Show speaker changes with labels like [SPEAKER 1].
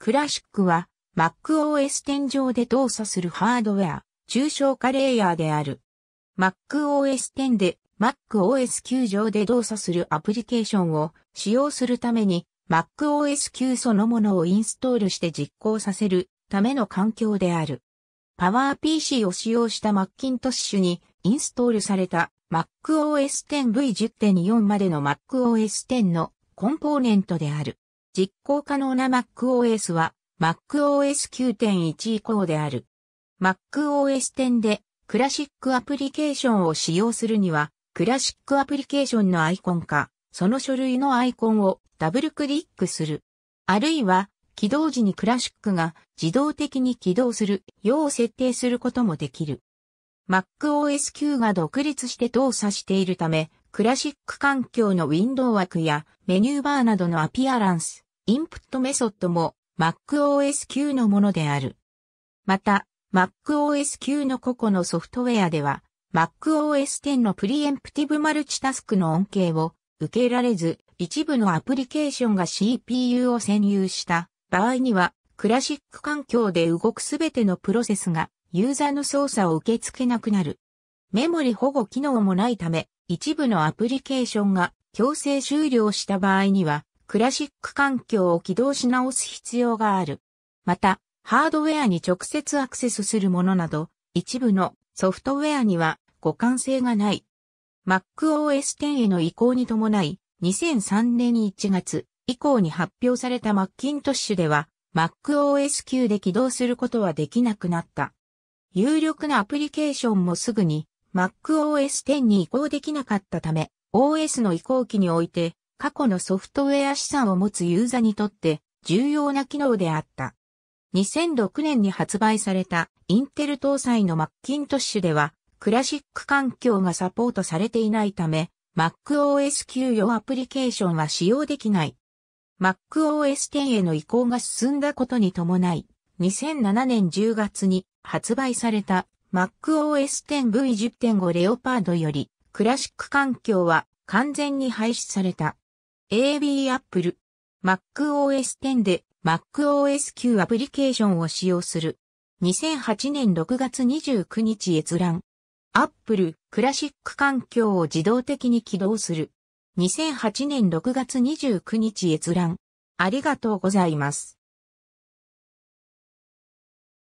[SPEAKER 1] クラシックは MacOS10 上で動作するハードウェア、抽象化レイヤーである。MacOS10 で MacOS9 上で動作するアプリケーションを使用するために MacOS9 そのものをインストールして実行させるための環境である。PowerPC を使用した Macintosh にインストールされた MacOS10V10.4 までの MacOS10 のコンポーネントである。実行可能な MacOS は MacOS 9.1以降である。MacOS 10でクラシックアプリケーションを使用するには、クラシックアプリケーションのアイコンか、その書類のアイコンをダブルクリックする。あるいは、起動時にクラシックが自動的に起動するよう設定することもできる。MacOS 9が独立して動作しているため、クラシック環境のウィンドウ枠やメニューバーなどのアピアランス、インプットメソッドも MacOS 9のものである。また、MacOS 9の個々のソフトウェアでは、MacOS 10のプリエンプティブマルチタスクの恩恵を受けられず、一部のアプリケーションが CPU を占有した場合には、クラシック環境で動くすべてのプロセスがユーザーの操作を受け付けなくなる。メモリ保護機能もないため、一部のアプリケーションが強制終了した場合には、クラシック環境を起動し直す必要がある。また、ハードウェアに直接アクセスするものなど、一部のソフトウェアには互換性がない。MacOS 10への移行に伴い、2003年1月以降に発表されたマッキントッシュでは、MacOS 9で起動することはできなくなった。有力なアプリケーションもすぐに MacOS 10に移行できなかったため、OS の移行期において、過去のソフトウェア資産を持つユーザにとって重要な機能であった。2006年に発売されたインテル搭載のマッキントッシュでは、クラシック環境がサポートされていないため、MacOS 給与アプリケーションは使用できない。MacOS 10への移行が進んだことに伴い、2007年10月に発売された MacOS10V10.5 レオパードより、クラシック環境は完全に廃止された。AB Apple。MacOS10 で MacOS9 アプリケーションを使用する。2008年6月29日閲覧。Apple クラシック環境を自動的に起動する。2008年6月29日閲覧。ありがとうございます。